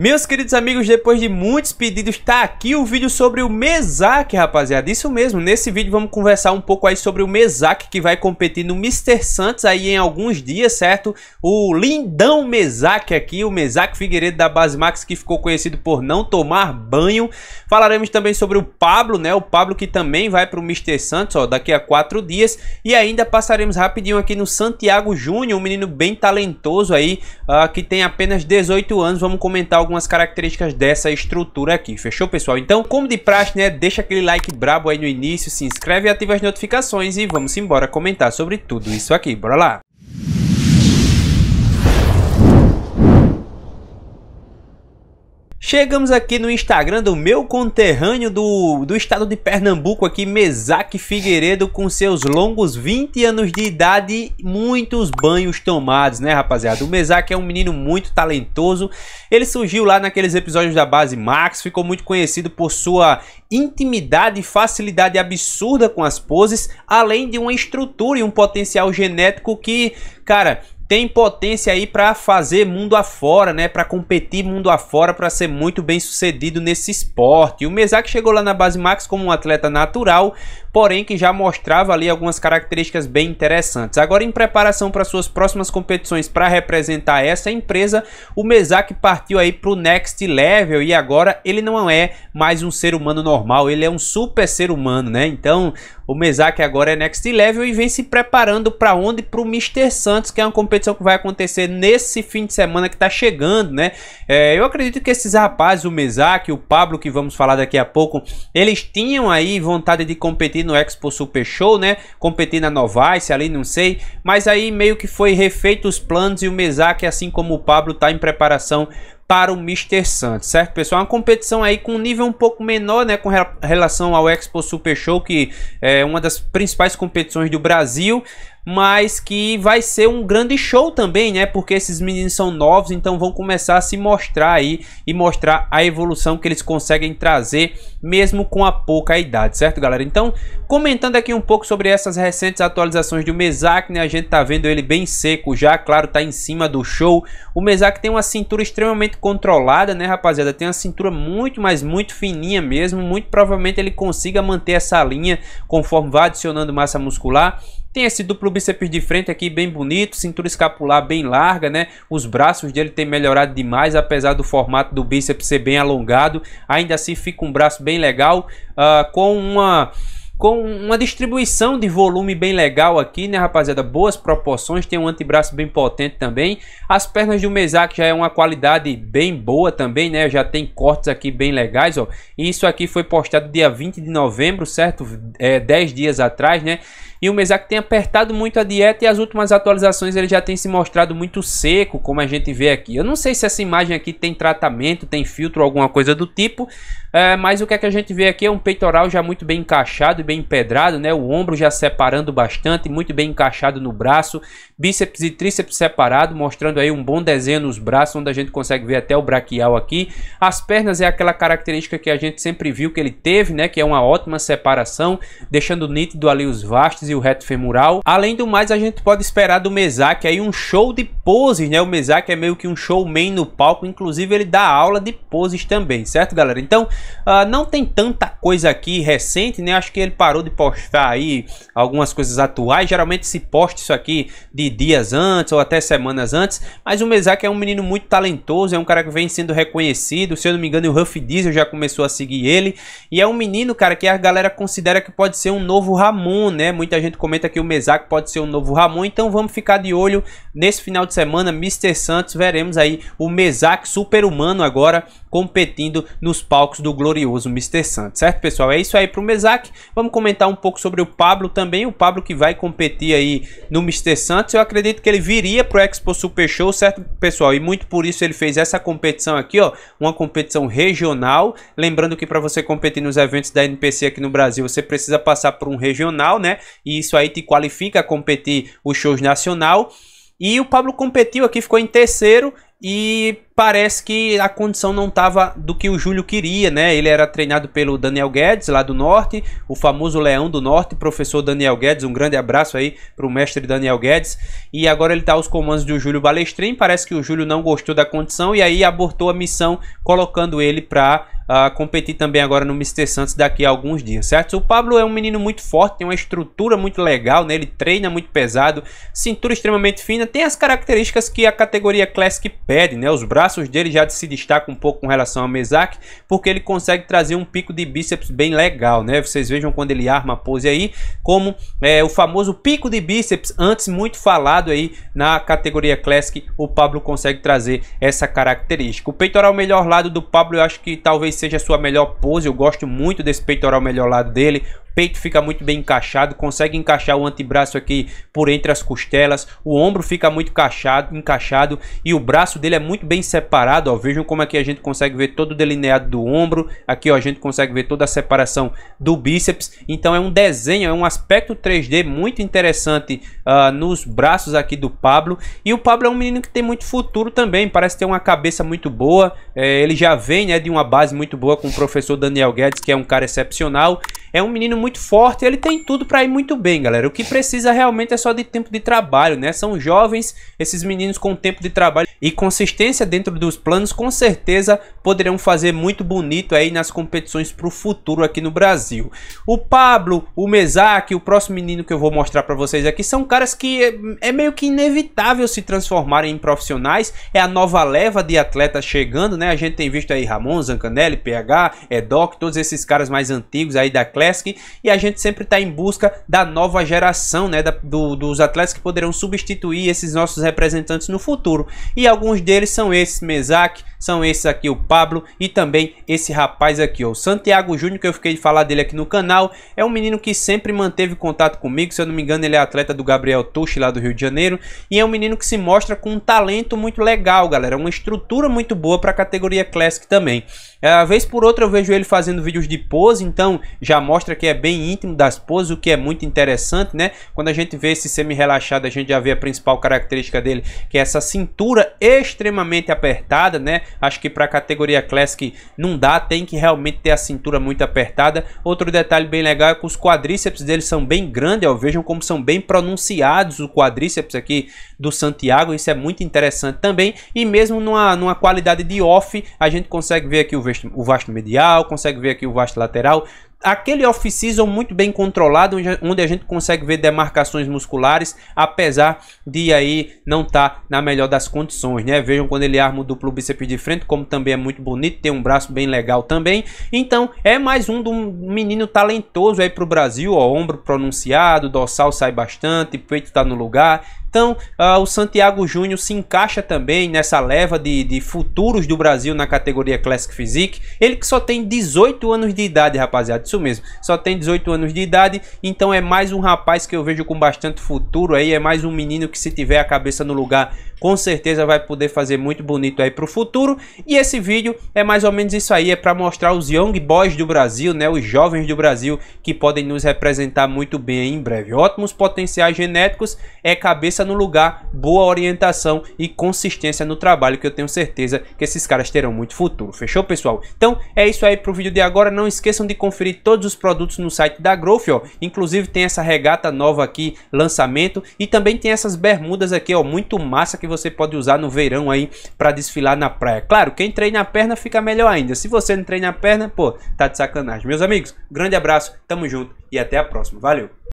Meus queridos amigos, depois de muitos pedidos, tá aqui o vídeo sobre o Mesac, rapaziada. Isso mesmo, nesse vídeo vamos conversar um pouco aí sobre o Mesac que vai competir no Mr. Santos aí em alguns dias, certo? O lindão Mesac aqui, o Mesac Figueiredo da Base Max que ficou conhecido por não tomar banho. Falaremos também sobre o Pablo, né? O Pablo que também vai pro Mr. Santos, ó, daqui a quatro dias. E ainda passaremos rapidinho aqui no Santiago Júnior, um menino bem talentoso aí, uh, que tem apenas 18 anos. Vamos comentar algumas características dessa estrutura aqui, fechou pessoal? Então, como de praxe, né, deixa aquele like brabo aí no início, se inscreve e ativa as notificações e vamos embora comentar sobre tudo isso aqui, bora lá! Chegamos aqui no Instagram do meu conterrâneo do, do estado de Pernambuco aqui, Mesaque Figueiredo, com seus longos 20 anos de idade, muitos banhos tomados, né rapaziada? O Mesaque é um menino muito talentoso, ele surgiu lá naqueles episódios da base Max, ficou muito conhecido por sua intimidade e facilidade absurda com as poses, além de uma estrutura e um potencial genético que Cara, tem potência aí para fazer mundo afora, né? Para competir mundo afora, para ser muito bem sucedido nesse esporte. O Mesak chegou lá na base Max como um atleta natural, porém que já mostrava ali algumas características bem interessantes. Agora, em preparação para suas próximas competições para representar essa empresa, o Mesak partiu aí para o next level e agora ele não é mais um ser humano normal, ele é um super ser humano, né? Então, o Mesak agora é next level e vem se preparando para onde? Para o Mr. Sun Santos, que é uma competição que vai acontecer nesse fim de semana que tá chegando, né? É, eu acredito que esses rapazes, o Mesac, o Pablo, que vamos falar daqui a pouco, eles tinham aí vontade de competir no Expo Super Show, né? Competir na Novice ali, não sei. Mas aí meio que foi refeito os planos e o Mesac, assim como o Pablo, tá em preparação para o Mr. Santos, certo, pessoal? Uma competição aí com um nível um pouco menor, né, com relação ao Expo Super Show, que é uma das principais competições do Brasil, mas que vai ser um grande show também, né? Porque esses meninos são novos, então vão começar a se mostrar aí e mostrar a evolução que eles conseguem trazer, mesmo com a pouca idade, certo, galera? Então, comentando aqui um pouco sobre essas recentes atualizações do Mesac, né? A gente tá vendo ele bem seco já, claro, tá em cima do show. O Mesac tem uma cintura extremamente controlada, né, rapaziada? Tem uma cintura muito, mas muito fininha mesmo. Muito provavelmente ele consiga manter essa linha conforme vai adicionando massa muscular tem esse duplo bíceps de frente aqui bem bonito, cintura escapular bem larga, né? Os braços dele tem melhorado demais, apesar do formato do bíceps ser bem alongado. Ainda assim fica um braço bem legal, uh, com uma com uma distribuição de volume bem legal aqui, né, rapaziada? Boas proporções, tem um antebraço bem potente também. As pernas do Mesac já é uma qualidade bem boa também, né? Já tem cortes aqui bem legais, ó. E isso aqui foi postado dia 20 de novembro, certo? É, 10 dias atrás, né? E o Mesac tem apertado muito a dieta e as últimas atualizações ele já tem se mostrado muito seco, como a gente vê aqui. Eu não sei se essa imagem aqui tem tratamento, tem filtro, alguma coisa do tipo, é, mas o que, é que a gente vê aqui é um peitoral já muito bem encaixado e bem bem empedrado, né? O ombro já separando bastante, muito bem encaixado no braço, bíceps e tríceps separado, mostrando aí um bom desenho nos braços, onde a gente consegue ver até o braquial aqui. As pernas é aquela característica que a gente sempre viu que ele teve, né? Que é uma ótima separação, deixando nítido ali os vastos e o reto femoral. Além do mais, a gente pode esperar do Mesaque aí um show de poses, né? O Mesaque é meio que um showman no palco, inclusive ele dá aula de poses também, certo, galera? Então, uh, não tem tanta coisa aqui recente, né? Acho que ele parou de postar aí algumas coisas atuais. Geralmente se posta isso aqui de dias antes ou até semanas antes. Mas o Mesak é um menino muito talentoso, é um cara que vem sendo reconhecido. Se eu não me engano, o Huff Diesel já começou a seguir ele. E é um menino, cara, que a galera considera que pode ser um novo Ramon, né? Muita gente comenta que o Mesak pode ser um novo Ramon. Então vamos ficar de olho nesse final de semana. Mr. Santos, veremos aí o Mesak super humano agora competindo nos palcos do glorioso Mr. Santos, certo pessoal? É isso aí pro Mesac, vamos comentar um pouco sobre o Pablo também, o Pablo que vai competir aí no Mr. Santos, eu acredito que ele viria pro Expo Super Show, certo pessoal? E muito por isso ele fez essa competição aqui, ó, uma competição regional, lembrando que para você competir nos eventos da NPC aqui no Brasil, você precisa passar por um regional, né? E isso aí te qualifica a competir os shows nacional. E o Pablo competiu aqui, ficou em terceiro e parece que a condição não estava do que o Júlio queria, né? Ele era treinado pelo Daniel Guedes, lá do Norte, o famoso Leão do Norte, professor Daniel Guedes. Um grande abraço aí para o mestre Daniel Guedes. E agora ele está aos comandos do Júlio Balestrin. Parece que o Júlio não gostou da condição e aí abortou a missão, colocando ele para uh, ah, competir também agora no Mr. Santos daqui a alguns dias, certo? O Pablo é um menino muito forte, tem uma estrutura muito legal, né? Ele treina muito pesado, cintura extremamente fina, tem as características que a categoria Classic pede, né? Os braços braços dele já se destacam um pouco com relação ao Mesak, porque ele consegue trazer um pico de bíceps bem legal, né? Vocês vejam quando ele arma a pose aí, como é, o famoso pico de bíceps, antes muito falado aí na categoria Classic, o Pablo consegue trazer essa característica. O peitoral melhor lado do Pablo, eu acho que talvez seja a sua melhor pose, eu gosto muito desse peitoral melhor lado dele, peito fica muito bem encaixado, consegue encaixar o antebraço aqui por entre as costelas, o ombro fica muito encaixado, encaixado e o braço dele é muito bem separado, ó, vejam como aqui é a gente consegue ver todo o delineado do ombro, aqui ó, a gente consegue ver toda a separação do bíceps, então é um desenho, é um aspecto 3D muito interessante uh, nos braços aqui do Pablo, e o Pablo é um menino que tem muito futuro também, parece ter uma cabeça muito boa, é, ele já vem né, de uma base muito boa com o professor Daniel Guedes, que é um cara excepcional, é um menino muito forte, ele tem tudo para ir muito bem, galera. O que precisa realmente é só de tempo de trabalho, né? São jovens, esses meninos com tempo de trabalho e consistência dentro dos planos, com certeza poderão fazer muito bonito aí nas competições para o futuro aqui no Brasil. O Pablo, o Mesak o próximo menino que eu vou mostrar para vocês aqui, são caras que é, é meio que inevitável se transformarem em profissionais. É a nova leva de atletas chegando, né? A gente tem visto aí Ramon, Zancanelli, PH, Edoc, todos esses caras mais antigos aí da Classic e a gente sempre está em busca da nova geração, né? Da, do, dos atletas que poderão substituir esses nossos representantes no futuro. E alguns deles são esses, Mesac, são esses aqui, o Pablo e também esse rapaz aqui, ó, o Santiago Júnior, que eu fiquei de falar dele aqui no canal. É um menino que sempre manteve contato comigo, se eu não me engano, ele é atleta do Gabriel Tucci lá do Rio de Janeiro. E é um menino que se mostra com um talento muito legal, galera. Uma estrutura muito boa para a categoria Classic também. É, vez por outra eu vejo ele fazendo vídeos de pose, então já mostra que é bem íntimo das poses, o que é muito interessante, né? Quando a gente vê esse semi-relaxado, a gente já vê a principal característica dele, que é essa cintura extremamente apertada, né? Acho que para a categoria Classic não dá, tem que realmente ter a cintura muito apertada. Outro detalhe bem legal é que os quadríceps dele são bem grandes, ó, vejam como são bem pronunciados o quadríceps aqui do Santiago, isso é muito interessante também. E mesmo numa, numa qualidade de off, a gente consegue ver aqui o, vasto, o vasto medial, consegue ver aqui o vasto lateral, aquele off-season muito bem controlado, onde a gente consegue ver demarcações musculares, apesar de aí não estar tá na melhor das condições, né? Vejam quando ele arma o duplo bíceps de frente, como também é muito bonito, tem um braço bem legal também. Então, é mais um, do menino talentoso aí pro Brasil, ó, ombro pronunciado, dorsal sai bastante, peito está no lugar, então, uh, o Santiago Júnior se encaixa também nessa leva de, de futuros do Brasil na categoria Classic Physique. Ele que só tem 18 anos de idade, rapaziada, isso mesmo. Só tem 18 anos de idade, então é mais um rapaz que eu vejo com bastante futuro aí. É mais um menino que se tiver a cabeça no lugar, com certeza vai poder fazer muito bonito aí pro futuro. E esse vídeo é mais ou menos isso aí, é para mostrar os young boys do Brasil, né? Os jovens do Brasil que podem nos representar muito bem em breve. Ótimos potenciais genéticos, é cabeça no lugar, boa orientação e consistência no trabalho que eu tenho certeza que esses caras terão muito futuro. Fechou, pessoal? Então é isso aí pro vídeo de agora. Não esqueçam de conferir todos os produtos no site da Growth, ó. Inclusive tem essa regata nova aqui, lançamento, e também tem essas bermudas aqui, ó, muito massa que você pode usar no verão aí para desfilar na praia. Claro, quem treina a perna fica melhor ainda. Se você não treina a perna, pô, tá de sacanagem. Meus amigos, grande abraço, tamo junto e até a próxima. Valeu.